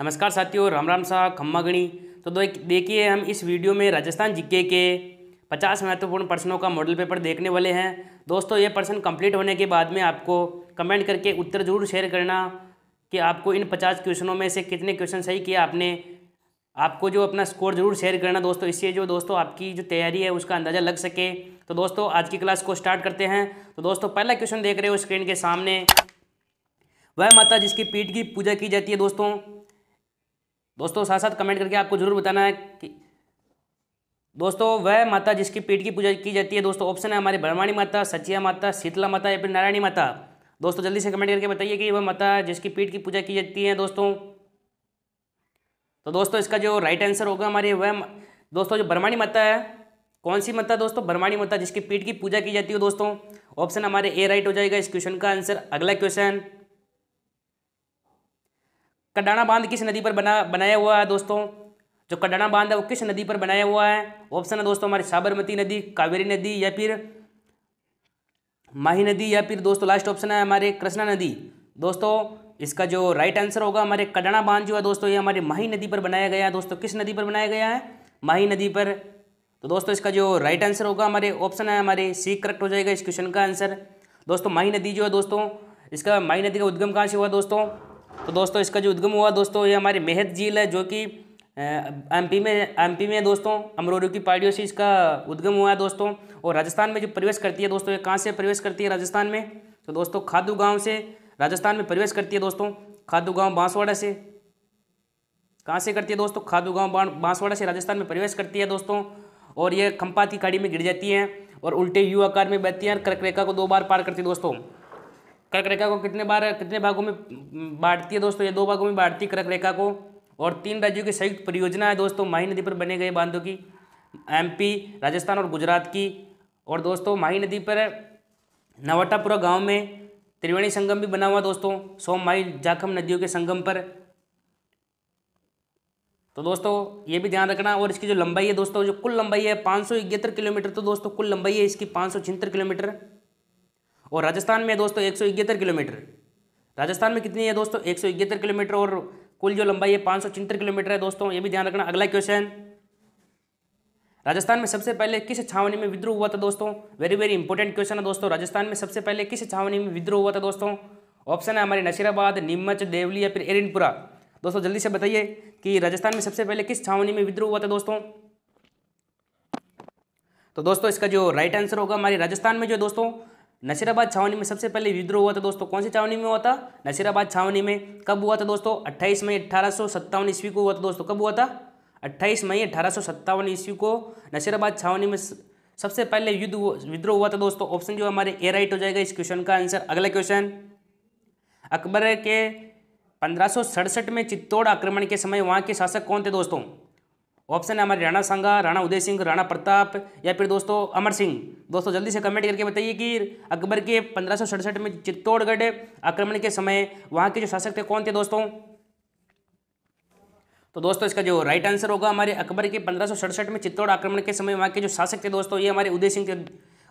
नमस्कार साथियों राम राम साह खम्मागणी तो देखिए हम इस वीडियो में राजस्थान जीके के 50 महत्वपूर्ण प्रश्नों का मॉडल पेपर देखने वाले हैं दोस्तों ये प्रश्न कंप्लीट होने के बाद में आपको कमेंट करके उत्तर जरूर शेयर करना कि आपको इन 50 क्वेश्चनों में से कितने क्वेश्चन सही किए आपने आपको जो अपना स्कोर जरूर शेयर करना दोस्तों इससे जो दोस्तों आपकी जो तैयारी है उसका अंदाज़ा लग सके तो दोस्तों आज की क्लास को स्टार्ट करते हैं तो दोस्तों पहला क्वेश्चन देख रहे हो स्क्रीन के सामने वह माता जिसकी पीठ की पूजा की जाती है दोस्तों दोस्तों साथ साथ कमेंट करके आपको जरूर बताना है कि दोस्तों वह माता जिसकी पीठ की पूजा की जाती है दोस्तों ऑप्शन है हमारे ब्रह्माणी माता सचिया माता शीतला माता या फिर नारायणी माता दोस्तों जल्दी से कमेंट करके बताइए कि वह माता जिसकी पीठ की पूजा की जाती है दोस्तों तो दोस्तों इसका जो राइट आंसर होगा हमारे वह दोस्तों जो ब्रह्माणी माता है कौन सी माता दोस्तों ब्रह्माणी माता जिसकी पीठ की पूजा की जाती है दोस्तों ऑप्शन हमारे ए राइट हो जाएगा इस क्वेश्चन का आंसर अगला क्वेश्चन कडाना बांध किस नदी पर बना बनाया हुआ है दोस्तों जो कडाना बांध है वो किस नदी पर बनाया हुआ है ऑप्शन है दोस्तों हमारी साबरमती नदी कावेरी नदी या फिर माही नदी या फिर दोस्तों लास्ट ऑप्शन है हमारे कृष्णा नदी दोस्तों इसका जो राइट आंसर होगा हमारे कडाना बांध जो है दोस्तों ये हमारे माही नदी पर बनाया गया है दोस्तों किस नदी पर बनाया गया है माही नदी पर तो दोस्तों इसका जो राइट आंसर होगा हमारे ऑप्शन है हमारे सी करेक्ट हो जाएगा इस क्वेश्चन का आंसर दोस्तों माही नदी जो है दोस्तों इसका माही नदी का उद्गम कहाँ से हुआ दोस्तों तो दोस्तों इसका जो उद्गम हुआ दोस्तों ये हमारी मेहत झील है जो कि एमपी में एमपी में दोस्तों अमरोरू की पहाड़ियों से इसका उद्गम हुआ है दोस्तों और राजस्थान में जो प्रवेश करती है दोस्तों ये कहाँ से प्रवेश करती है राजस्थान में तो दोस्तों खादू गांव से राजस्थान में प्रवेश करती है दोस्तों खादू गांव बांसवाड़ा से कहाँ से करती है दोस्तों खादू गाँव बांसवाड़ा से राजस्थान में प्रवेश करती है दोस्तों और ये खंपा की खाड़ी में गिर जाती है और उल्टे यू आकार में बहती है और कर्क रेखा को दो बार पार करती है दोस्तों कर्क रेखा को कितने बार कितने भागों में बांटती है दोस्तों ये दो भागों में बांटती है कर्क रेखा को और तीन राज्यों की संयुक्त परियोजना है दोस्तों माही नदी पर बने गए बांधों की एमपी राजस्थान और गुजरात की और दोस्तों माही नदी पर नवटापुरा गांव में त्रिवेणी संगम भी बना हुआ दोस्तों सोम माही जाखम नदियों के संगम पर तो दोस्तों ये भी ध्यान रखना और इसकी जो लंबाई है दोस्तों जो कुल लंबाई है पाँच किलोमीटर तो दोस्तों कुल लंबाई है इसकी पाँच किलोमीटर और राजस्थान में दोस्तों एक किलोमीटर राजस्थान में कितनी है दोस्तों एक किलोमीटर और कुल जो लंबाई है पाँच किलोमीटर है दोस्तों ये भी ध्यान रखना अगला क्वेश्चन राजस्थान में सबसे पहले किस छावनी में विद्रोह हुआ था दोस्तों वेरी वेरी इंपॉर्टेंट क्वेश्चन है दोस्तों राजस्थान में सबसे पहले किस छावनी में विद्रोह हुआ था दोस्तों ऑप्शन है हमारे नशीराबाद नीमच देवली या फिर एरिनपुरा दोस्तों जल्दी से बताइए कि राजस्थान में सबसे पहले किस छावनी में विद्रोह हुआ था दोस्तों तो दोस्तों इसका जो राइट आंसर होगा हमारे राजस्थान में जो दोस्तों नसीराबाद छावनी में सबसे पहले विद्रोह हुआ था दोस्तों कौन सी छावनी में हुआ था नसीराबाद छावनी में कब हुआ था दोस्तों 28 मई अठारह ईस्वी को हुआ था दोस्तों कब हुआ था 28 मई अठारह ईस्वी को नसीराबाद छावनी में सबसे पहले युद्ध विद्रोह हुआ था दोस्तों ऑप्शन जो हमारे ए राइट हो जाएगा इस क्वेश्चन का आंसर अगला क्वेश्चन अकबर के पंद्रह में चित्तौड़ आक्रमण के समय वहाँ के शासक कौन थे दोस्तों ऑप्शन है हमारे राणा सांगा राणा उदय सिंह राणा प्रताप या फिर दोस्तों अमर सिंह दोस्तों जल्दी से कमेंट करके बताइए कि अकबर के पंद्रह में चित्तौड़गढ़ आक्रमण के समय वहाँ के जो शासक थे कौन थे दोस्तों तो दोस्तों इसका जो राइट आंसर होगा हमारे अकबर के पंद्रह में चित्तौड़ आक्रमण के समय वहाँ के जो शासक थे दोस्तों ये हमारे उदय सिंह थे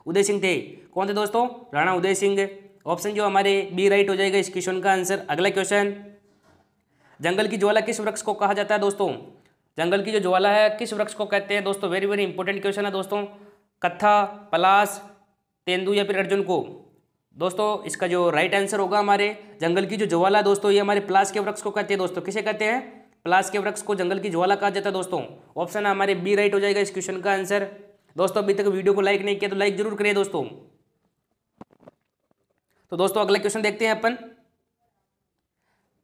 उदय सिंह थे कौन थे दोस्तों राणा उदय सिंह ऑप्शन जो हमारे बी राइट हो जाएगा इस क्वेश्चन का आंसर अगला क्वेश्चन जंगल की ज्वाला किस वृक्ष को कहा जाता है दोस्तों जंगल की जो ज्वाला है किस वृक्ष को कहते हैं दोस्तों वेरी वेरी इंपॉर्टेंट क्वेश्चन है दोस्तों कत्था पलास तेंदू या फिर अर्जुन को दोस्तों इसका जो राइट आंसर होगा हमारे जंगल की जो ज्वाला है दोस्तों ये हमारे प्लास के वृक्ष को कहते हैं दोस्तों किसे कहते हैं प्लास के वृक्ष को जंगल की ज्वाला कहा जाता है दोस्तों ऑप्शन हमारे बी राइट हो जाएगा इस क्वेश्चन का आंसर दोस्तों अभी तक वीडियो को लाइक नहीं किया तो लाइक जरूर करिए दोस्तों तो दोस्तों अगला क्वेश्चन देखते हैं अपन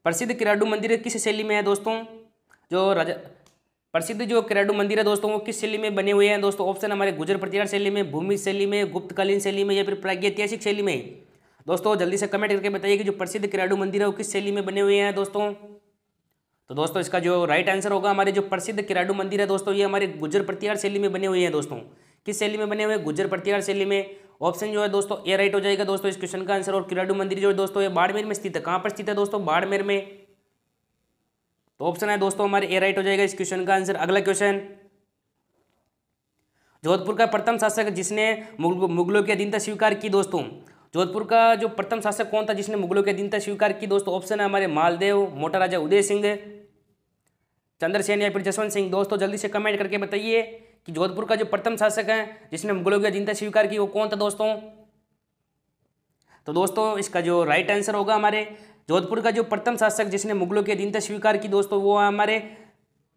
प्रसिद्ध किराडू मंदिर किस शैली में है दोस्तों जो राजा प्रसिद्ध जो क्रेडो मंदिर है दोस्तों वो किस शैली में बने हुए हैं दोस्तों ऑप्शन हमारे गुजर प्रतिहार शैली में भूमि शैली में गुप्तकालीन शैली में या फिर ऐतिहासिक शैली में दोस्तों जल्दी से कमेंट करके बताइए कि जो प्रसिद्ध क्रेडो मंदिर है वो किस शैली में बने हुए हैं दोस्तों तो दोस्तों इसका जो राइट आंसर होगा हमारे जो प्रसिद्ध किराडू मंदिर है दोस्तों ये हमारे गुजर प्रतिहार शैली में बने हुए हैं दोस्तों किस शैली में बने हुए गुजर प्रतिहार शैली में ऑप्शन जो है दोस्तों ए राइट हो जाएगा दोस्तों इस क्वेश्चन का आंसर और किराडू मंदिर जो है दोस्तों ये बाड़मेर में स्थित है कहाँ पर स्थित है दोस्तों बाड़मेर में तो ऑप्शन है दोस्तों हमारे ए राइट हो जाएगा इस क्वेश्चन का आंसर अगला क्वेश्चन जोधपुर का प्रथम शासक जिसने मुगलों की अधीनता स्वीकार की दोस्तों जोधपुर का जो प्रथम शासक कौन था जिसने मुगलों की अधीनता स्वीकार की दोस्तों ऑप्शन है हमारे मालदेव मोटा राजा उदय सिंह चंद्रसेन या फिर जसवंत सिंह दोस्तों जल्दी से कमेंट करके बताइए कि जोधपुर का जो प्रथम शासक है जिसने मुगलों की अधीनता स्वीकार की वो कौन था दोस्तों तो दोस्तों इसका जो राइट आंसर होगा हमारे जोधपुर का जो प्रथम शासक जिसने मुगलों के अधीनता स्वीकार की दोस्तों वो है हमारे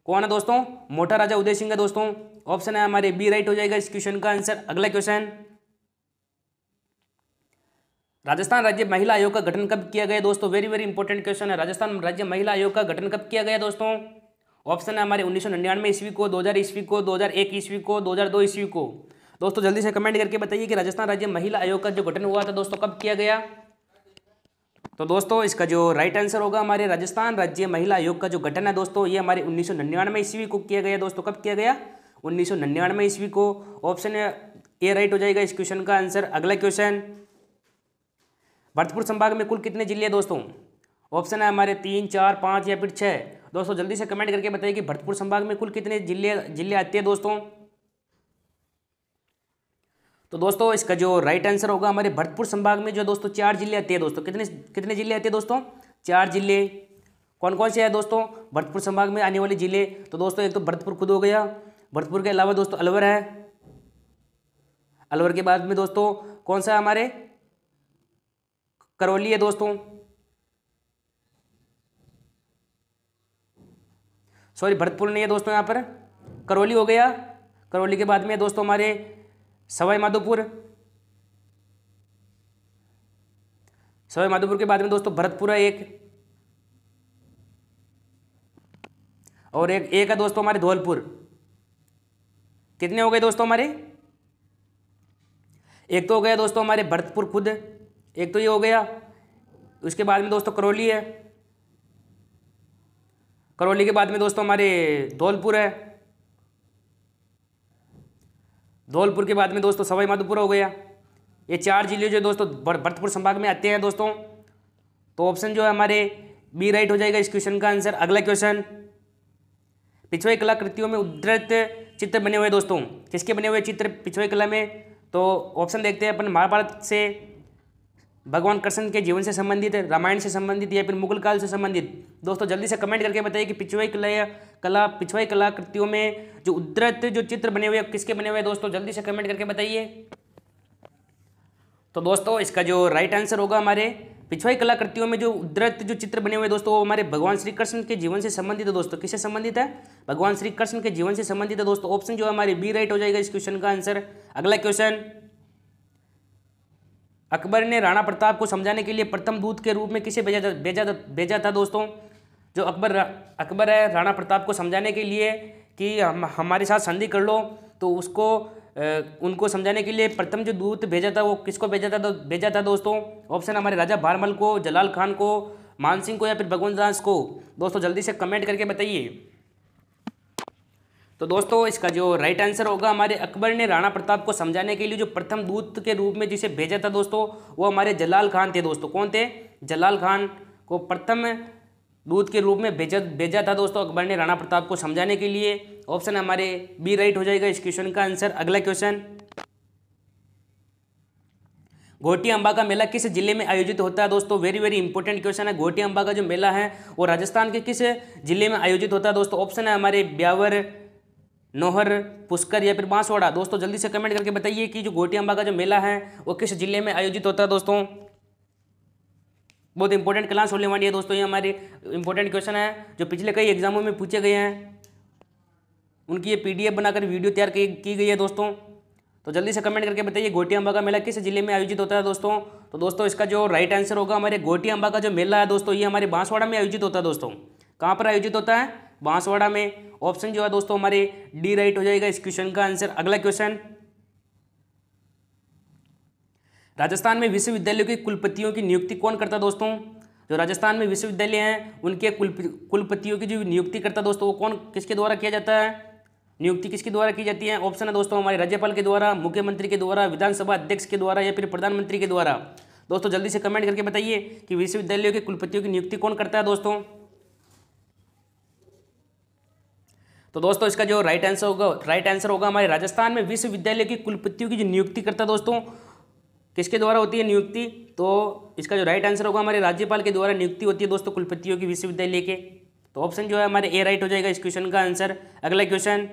कौन है दोस्तों मोटा राजा उदय सिंह है दोस्तों ऑप्शन है हमारे बी राइट हो जाएगा इस क्वेश्चन का आंसर अगला क्वेश्चन राजस्थान राज्य महिला आयोग का गठन कब किया गया दोस्तों वेरी वेरी इंपॉर्टेंट क्वेश्चन है राजस्थान राज्य महिला आयोग का गठन कब किया गया दोस्तों ऑप्शन है हमारे उन्नीस सौ निन्यानवे ईस्वी को 2000 ईस्वी को 2001 ईस्वी को 2002 ईस्वी को दोस्तों जल्दी से कमेंट करके बताइए कि राजस्थान राज्य महिला आयोग का जो गठन हुआ था दोस्तों कब किया गया तो दोस्तों इसका जो राइट आंसर होगा हमारे राजस्थान राज्य महिला आयोग का जो गठन है दोस्तों ये हमारे उन्नीस सौ ईस्वी को किया गया दोस्तों कब किया गया उन्नीस सौ ईस्वी को ऑप्शन ए राइट हो जाएगा इस क्वेश्चन का आंसर अगला क्वेश्चन भरतपुर संभाग में कुल कितने जिले हैं दोस्तों ऑप्शन है हमारे तीन चार पाँच या फिर छः दोस्तों जल्दी से कमेंट करके बताइए कि भरतपुर संभाग में कुल कितने जिले जिले आते हैं दोस्तों तो दोस्तों इसका जो राइट आंसर होगा हमारे भरतपुर संभाग में जो दोस्तों चार जिले आते हैं दोस्तों कितने कितने जिले आते हैं दोस्तों चार जिले कौन कौन से है दोस्तों भरतपुर संभाग में आने वाले जिले तो दोस्तों एक तो भरतपुर खुद हो गया भरतपुर के अलावा दोस्तों अलवर है अलवर के बाद में दोस्तों कौन सा है हमारे करौली है दोस्तों सॉरी भरतपुर नहीं है दोस्तों यहाँ पर करौली हो गया करौली के बाद में दोस्तों हमारे सवाई माधोपुर सवाई माधोपुर के बाद में दोस्तों भरतपुरा एक और एक एक है दोस्तों हमारे धौलपुर कितने हो गए दोस्तों हमारे एक तो हो गया दोस्तों हमारे भरतपुर खुद एक तो ये हो गया उसके बाद में दोस्तों करौली है करौली के बाद में दोस्तों हमारे धौलपुर है धौलपुर के बाद में दोस्तों सवाई माधोपुर हो गया ये चार जिले जो दोस्तों भरतपुर संभाग में आते हैं दोस्तों तो ऑप्शन जो है हमारे बी राइट हो जाएगा इस क्वेश्चन का आंसर अगला क्वेश्चन पिछवे कलाकृतियों में उद्धृत चित्र बने हुए दोस्तों किसके बने हुए चित्र पिछवाई कला में तो ऑप्शन देखते हैं अपन महाभारत से भगवान कृष्ण के जीवन से संबंधित रामायण से संबंधित या फिर मुगल काल से संबंधित दोस्तों जल्दी से कमेंट करके बताइए कि पिछवाई कला कला पिछवाई कलाकृतियों में जो उद्धृत जो चित्र बने हुए किसके बने हुए दोस्तों जल्दी से कमेंट करके बताइए तो दोस्तों इसका जो राइट आंसर होगा हमारे पिछवाई कलाकृतियों में जो उद्धृत जो चित्र बने हुए दोस्तों वो हमारे भगवान श्री कृष्ण के जीवन से संबंधित है दोस्तों किससे संबंधित है भगवान श्री कृष्ण के जीवन से संबंधित है दोस्तों ऑप्शन जो है हमारे बी राइट हो जाएगा इस क्वेश्चन का आंसर अगला क्वेश्चन अकबर ने राणा प्रताप को समझाने के लिए प्रथम दूत के रूप में किसे भेजा भेजा भेजा था दोस्तों जो अकबर अकबर है राणा प्रताप को समझाने के लिए कि हम हमारे साथ संधि कर लो तो उसको उनको समझाने के लिए प्रथम जो दूत भेजा था वो किसको भेजा था भेजा था दोस्तों ऑप्शन हमारे राजा भारमल को जलाल खान को मानसिंह को या फिर भगवंत दास को दोस्तों जल्दी से कमेंट करके बताइए तो दोस्तों इसका जो राइट आंसर होगा हमारे अकबर ने राणा प्रताप को समझाने के लिए जो प्रथम दूत के रूप में जिसे भेजा था दोस्तों वो हमारे जलाल खान थे दोस्तों कौन थे जलाल खान को प्रथम दूत के रूप में भेजा भेजा था दोस्तों अकबर ने राणा प्रताप को समझाने के लिए ऑप्शन हमारे बी राइट हो जाएगा इस क्वेश्चन का आंसर अगला क्वेश्चन घोटी अम्बा का मेला किस जिले में आयोजित होता है दोस्तों वेरी वेरी इंपॉर्टेंट क्वेश्चन है घोटी अम्बा का जो मेला है वो राजस्थान के किस जिले में आयोजित होता है दोस्तों ऑप्शन है हमारे ब्यावर नोहर पुष्कर या फिर बांसवाड़ा दोस्तों जल्दी से कमेंट करके बताइए कि जो गोटी अंबा का जो मेला है वो किस जिले में आयोजित होता है दोस्तों बहुत इंपॉर्टेंट क्लास होने वाली है दोस्तों ये हमारे इंपॉर्टेंट क्वेश्चन है जो पिछले कई एग्जामों में पूछे गए हैं उनकी ये पीडीएफ बनाकर वीडियो तैयार की गई है दोस्तों तो जल्दी से कमेंट करके बताइए गोटी अम्बा का मेला किस जिले में आयोजित होता है दोस्तों तो दोस्तों इसका जो राइट आंसर होगा हमारे गोटी अम्बा का जो मेला है दोस्तों ये हमारे बांसवाड़ा में आयोजित होता है दोस्तों कहाँ पर आयोजित होता है बांसवाड़ा में ऑप्शन जो है दोस्तों हमारे डी राइट हो जाएगा इस क्वेश्चन का आंसर अगला क्वेश्चन राजस्थान में विश्वविद्यालयों के कुलपतियों की नियुक्ति कौन करता दोस्तों जो राजस्थान में विश्वविद्यालय हैं उनके कुलपतियों की जो नियुक्ति करता दोस्तों वो कौन किसके द्वारा किया जाता है नियुक्ति किसके द्वारा की जाती है ऑप्शन है दोस्तों हमारे राज्यपाल के द्वारा मुख्यमंत्री के द्वारा विधानसभा अध्यक्ष के द्वारा या फिर प्रधानमंत्री के द्वारा दोस्तों जल्दी से कमेंट करके बताइए कि विश्वविद्यालयों के कुलपतियों की नियुक्ति कौन करता है दोस्तों तो दोस्तों इसका जो राइट आंसर होगा राइट आंसर होगा हमारे राजस्थान में विश्वविद्यालय की कुलपतियों की जो नियुक्ति करता है दोस्तों किसके द्वारा होती है नियुक्ति तो इसका जो राइट आंसर होगा हमारे राज्यपाल के द्वारा नियुक्ति होती है दोस्तों कुलपतियों की विश्वविद्यालय के तो ऑप्शन जो है हमारे ए राइट हो जाएगा इस क्वेश्चन का आंसर अगला क्वेश्चन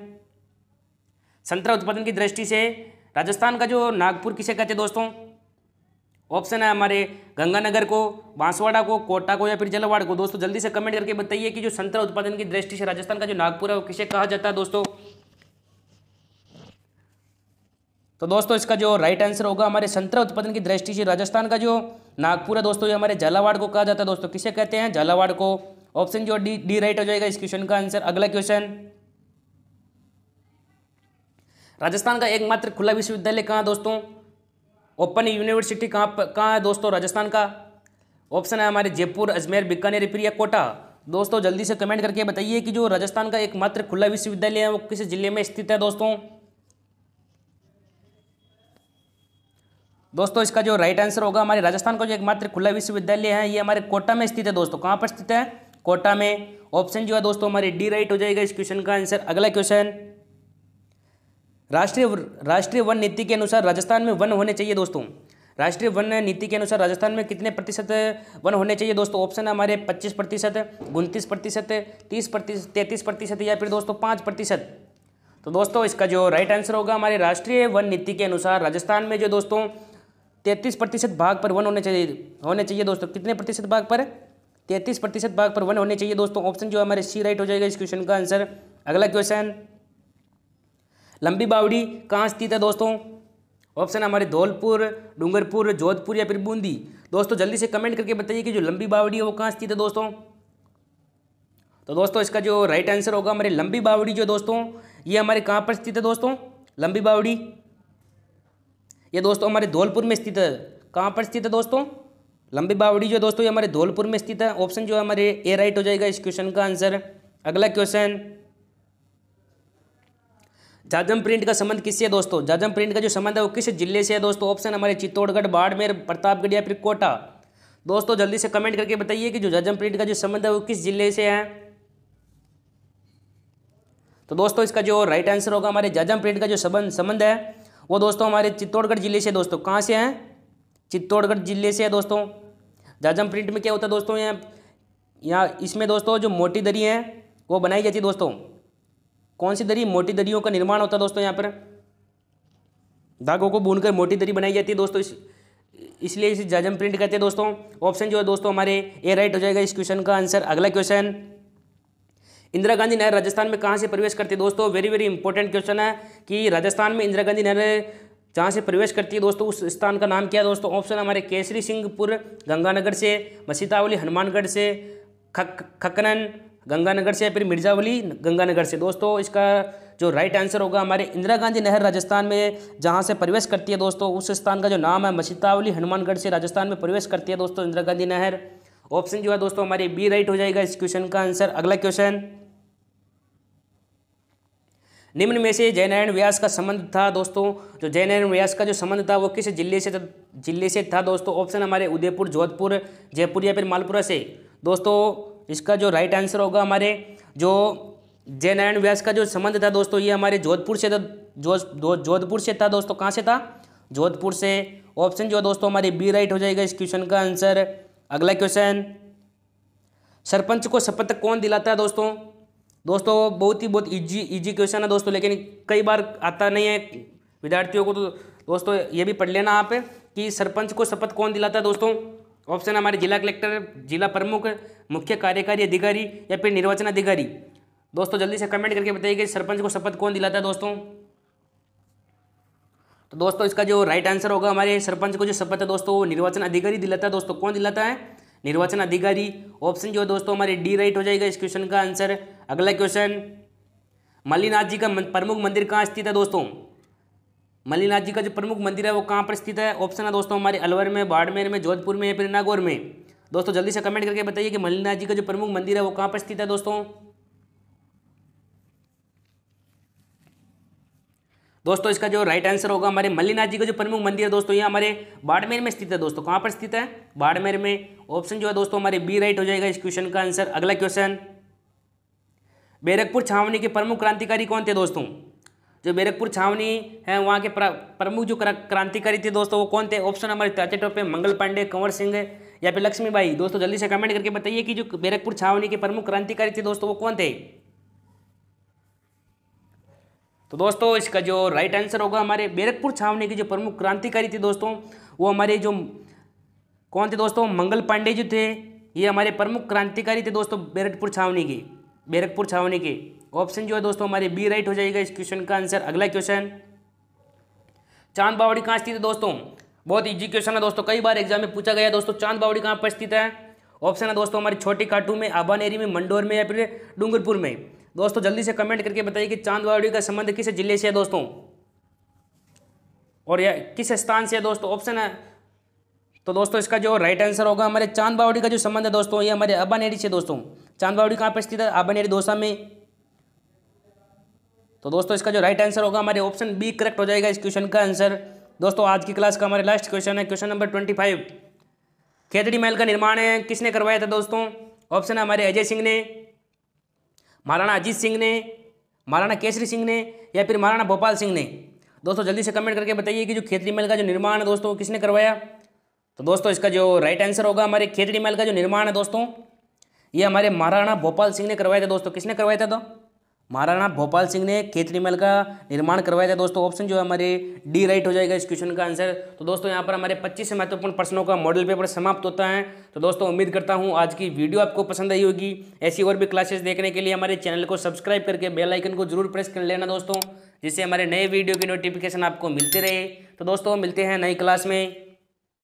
संतरा उत्पादन की दृष्टि से राजस्थान का जो नागपुर किसे कहते हैं दोस्तों ऑप्शन है हमारे गंगानगर को बांसवाड़ा को कोटा को या फिर जलवाड़ को दोस्तों जल्दी से कमेंट करके बताइए कि जो संतरा उत्पादन की दृष्टि से राजस्थान का जो नागपुर है वो किसे कहा जाता है दोस्तों तो दोस्तों इसका जो राइट आंसर होगा हमारे संतरा उत्पादन की दृष्टि से राजस्थान का जो नागपुर है दोस्तों ये हमारे झालावाड़ को कहा जाता है दोस्तों किसे कहते हैं झालावाड़ को ऑप्शन जो डी डी राइट हो जाएगा इस क्वेश्चन का आंसर अगला क्वेश्चन राजस्थान का एकमात्र खुला विश्वविद्यालय कहाँ दोस्तों ओपन यूनिवर्सिटी कहाँ कहाँ है दोस्तों राजस्थान का ऑप्शन है हमारे जयपुर अजमेर बीकानेर फिर या कोटा दोस्तों जल्दी से कमेंट करके बताइए कि जो राजस्थान का एकमात्र खुला विश्वविद्यालय है वो किस जिले में स्थित है दोस्तों दोस्तों इसका जो राइट आंसर होगा हमारे राजस्थान का जो एकमात्र खुला विश्वविद्यालय है ये हमारे कोटा में स्थित है दोस्तों कहाँ पर स्थित है कोटा में ऑप्शन जो है दोस्तों हमारे डी राइट हो जाएगा इस क्वेश्चन का आंसर अगला क्वेश्चन राष्ट्रीय राष्ट्रीय वन नीति के अनुसार राजस्थान में वन होने चाहिए दोस्तों राष्ट्रीय वन नीति के अनुसार राजस्थान में कितने प्रतिशत वन होने चाहिए दोस्तों ऑप्शन है हमारे पच्चीस प्रतिशत उनतीस प्रतिशत तीस प्रतिशत तैंतीस प्रतिशत या फिर दोस्तों पाँच प्रतिशत तो दोस्तों इसका जो राइट आंसर होगा हमारे राष्ट्रीय वन नीति के अनुसार राजस्थान में जो दोस्तों तैंतीस प्रतिशत भाग पर वन होने चाहिए होने चाहिए दोस्तों कितने प्रतिशत भाग पर तैंतीस प्रतिशत भाग पर वन होने चाहिए दोस्तों ऑप्शन जो हमारे सी राइट हो जाएगा इस क्वेश्चन का आंसर अगला क्वेश्चन लंबी बावड़ी कहाँ स्थित है दोस्तों ऑप्शन हमारे धौलपुर डूंगरपुर जोधपुर या फिर बूंदी दोस्तों जल्दी से कमेंट करके बताइए कि जो लंबी बावड़ी है वो कहाँ स्थित है दोस्तों तो दोस्तों इसका जो राइट आंसर होगा हमारे लंबी बावड़ी जो दोस्तों ये हमारे कहाँ पर स्थित है दोस्तों लंबी बावड़ी ये दोस्तों हमारे धौलपुर में स्थित है कहाँ पर स्थित है दोस्तों लंबी बावड़ी जो दोस्तों ये हमारे धौलपुर में स्थित है ऑप्शन जो है हमारे ए राइट हो जाएगा इस क्वेश्चन का आंसर अगला क्वेश्चन जाजम प्रिंट का संबंध किससे है दोस्तों जाजम प्रिंट का जो संबंध है वो किस जिले से है दोस्तों ऑप्शन हमारे चित्तौड़गढ़ बाड़मेर प्रतापगढ़ या फिर कोटा दोस्तों जल्दी से कमेंट करके बताइए कि जो जाजम प्रिंट का जो संबंध है वो किस जिले से है तो दोस्तों इसका जो राइट आंसर होगा हमारे जाजम प्रिंट का जो संबंध संबंध है वो दोस्तों हमारे चित्तौड़गढ़ जिले से दोस्तों कहाँ से है चित्तौड़गढ़ जिले से है दोस्तों जाजम प्रिंट में क्या होता है दोस्तों यहाँ यहाँ इसमें दोस्तों जो मोटी दरी है वो बनाई जाती है दोस्तों कौन सी दरी मोटी दरियों का निर्माण होता है दोस्तों यहाँ पर धागों को बुनकर मोटी दरी बनाई जाती है दोस्तों इस इसलिए इसे जाजम प्रिंट कहते हैं दोस्तों ऑप्शन जो है दोस्तों हमारे ए राइट हो जाएगा इस क्वेश्चन का आंसर अगला क्वेश्चन इंदिरा गांधी नहर राजस्थान में कहाँ से प्रवेश करती है दोस्तों वेरी वेरी इंपॉर्टेंट क्वेश्चन है कि राजस्थान में इंदिरा गांधी नहर जहाँ से प्रवेश करती है दोस्तों उस स्थान का नाम क्या है दोस्तों ऑप्शन हमारे केसरी सिंहपुर गंगानगर से मसीतावली हनुमानगढ़ से खक खकनन गंगानगर से या फिर मिर्जावली गंगानगर से दोस्तों इसका जो राइट आंसर होगा हमारे इंदिरा गांधी नहर राजस्थान में जहाँ से प्रवेश करती है दोस्तों उस स्थान का जो नाम है मसीतावली हनुमानगढ़ से राजस्थान में प्रवेश करती है दोस्तों इंदिरा गांधी नहर ऑप्शन जो है दोस्तों हमारे बी राइट हो जाएगा इस क्वेश्चन का आंसर अगला क्वेश्चन निम्न में से जयनारायण व्यास का संबंध था दोस्तों जो जयनारायण व्यास का जो संबंध था वो किस जिले से जिले से था दोस्तों ऑप्शन हमारे उदयपुर जोधपुर जयपुर या फिर मालपुरा से दोस्तों इसका जो राइट आंसर होगा हमारे जो जय नारायण व्यास का जो संबंध था दोस्तों ये हमारे जोधपुर से था जो, जो, जोधपुर से था दोस्तों कहाँ से था जोधपुर से ऑप्शन जो है दोस्तों हमारे बी राइट हो जाएगा इस क्वेश्चन का आंसर अगला क्वेश्चन सरपंच को शपथ कौन दिलाता है दोस्तों दोस्तों बहुत ही बहुत इजी इजी क्वेश्चन है दोस्तों लेकिन कई बार आता नहीं है विद्यार्थियों को तो दोस्तों ये भी पढ़ लेना आप कि सरपंच को शपथ कौन दिलाता है दोस्तों ऑप्शन हमारे जिला कलेक्टर जिला प्रमुख मुख्य कार्यकारी अधिकारी या फिर निर्वाचन अधिकारी दोस्तों जल्दी से कमेंट करके बताइए कि सरपंच को शपथ कौन दिलाता है दोस्तों तो दोस्तों इसका जो राइट आंसर होगा हमारे सरपंच को जो शपथ है दोस्तों वो निर्वाचन अधिकारी दिलाता है दोस्तों कौन दिलाता है निर्वाचन अधिकारी ऑप्शन जो है दोस्तों हमारे डी राइट हो जाएगा इस क्वेश्चन का आंसर अगला क्वेश्चन मल्लीनाथ जी का प्रमुख मंदिर कहाँ स्थित है दोस्तों मल्लीनाथ जी का जो प्रमुख मंदिर है वो कहाँ पर स्थित है ऑप्शन है दोस्तों हमारे अलवर में बाड़मेर में जोधपुर में या फिर नागौर में दोस्तों जल्दी से कमेंट करके बताइए कि मल्लीनाथ जी का जो प्रमुख मंदिर है वो कहाँ पर स्थित है दोस्तों दोस्तों इसका जो राइट आंसर होगा हमारे मल्लीनाथ जी का जो प्रमुख मंदिर है दोस्तों ये हमारे बाड़मेर में स्थित है दोस्तों कहाँ पर स्थित है बाड़मेर में ऑप्शन जो है दोस्तों हमारे बी राइट हो जाएगा इस क्वेश्चन का आंसर अगला क्वेश्चन बैरकपुर छावनी के प्रमुख क्रांतिकारी कौन थे दोस्तों जो बेरकपुर छावनी है वहाँ के प्रमुख जो क्रांतिकारी थे दोस्तों वो कौन थे ऑप्शन हमारे चाचे टॉप पे मंगल पांडे कंवर सिंह या फिर लक्ष्मीबाई दोस्तों जल्दी से कमेंट करके बताइए कि जो बैरकपुर छावनी के प्रमुख क्रांतिकारी थे दोस्तों वो कौन थे तो दोस्तों इसका जो राइट आंसर होगा हमारे बेरकपुर छावनी के जो प्रमुख क्रांतिकारी थे दोस्तों वो हमारे जो कौन थे दोस्तों मंगल पांडे जो थे ये हमारे प्रमुख क्रांतिकारी थे दोस्तों बेरकपुर छावनी के बेरकपुर छावनी के ऑप्शन जो है दोस्तों हमारे बी राइट हो जाएगा इस क्वेश्चन का आंसर अगला क्वेश्चन चांद बावड़ी कहाँ स्थित है दोस्तों बहुत इजी क्वेश्चन है दोस्तों कई बार एग्जाम में पूछा गया दोस्तों चांद बावड़ी कहाँ पर स्थित है ऑप्शन है दोस्तों हमारी छोटी काटू में आबानेरी में मंडोर में या फिर डूंगरपुर में दोस्तों जल्दी से कमेंट करके बताइए कि चांद बावड़ी का संबंध किस जिले से है दोस्तों और यह किस स्थान से है दोस्तों ऑप्शन है तो दोस्तों इसका जो राइट आंसर होगा हमारे चांद बावड़ी का जो संबंध है दोस्तों ये हमारे आबानेरी से दोस्तों चांद बावड़ी कहाँ पर स्थित है आबानेरी दोसा में तो दोस्तों इसका जो राइट आंसर होगा हमारे ऑप्शन बी करेक्ट हो जाएगा इस क्वेश्चन का आंसर दोस्तों आज की क्लास का हमारे लास्ट क्वेश्चन है question number twenty five Khetri Mahal का निर्माण है किसने करवाया था दोस्तों ऑप्शन है हमारे अजय सिंह ने महाराणा अजीत सिंह ने महाराणा केसरी सिंह ने या फिर महाराणा भोपाल सिंह ने दोस्तों जल्दी से कमेंट करके बताइए कि जो खेतड़ी महल का जो निर्माण है दोस्तों किसने करवाया तो दोस्तों इसका जो राइट आंसर होगा हमारे खेतड़ी महल का जो निर्माण है दोस्तों ये हमारे महाराणा भोपाल सिंह ने करवाया था दोस्तों किसने करवाया था तो महाराणा भोपाल सिंह ने खेतरी महल का निर्माण करवाया था दोस्तों ऑप्शन जो है हमारे डी राइट हो जाएगा इस क्वेश्चन का आंसर तो दोस्तों यहाँ पर हमारे 25 से महत्वपूर्ण प्रश्नों का मॉडल पेपर समाप्त होता है तो दोस्तों उम्मीद करता हूँ आज की वीडियो आपको पसंद आई होगी ऐसी और भी क्लासेस देखने के लिए हमारे चैनल को सब्सक्राइब करके बेलाइकन को जरूर प्रेस कर लेना दोस्तों जिससे हमारे नए वीडियो की नोटिफिकेशन आपको मिलते रहे तो दोस्तों मिलते हैं नई क्लास में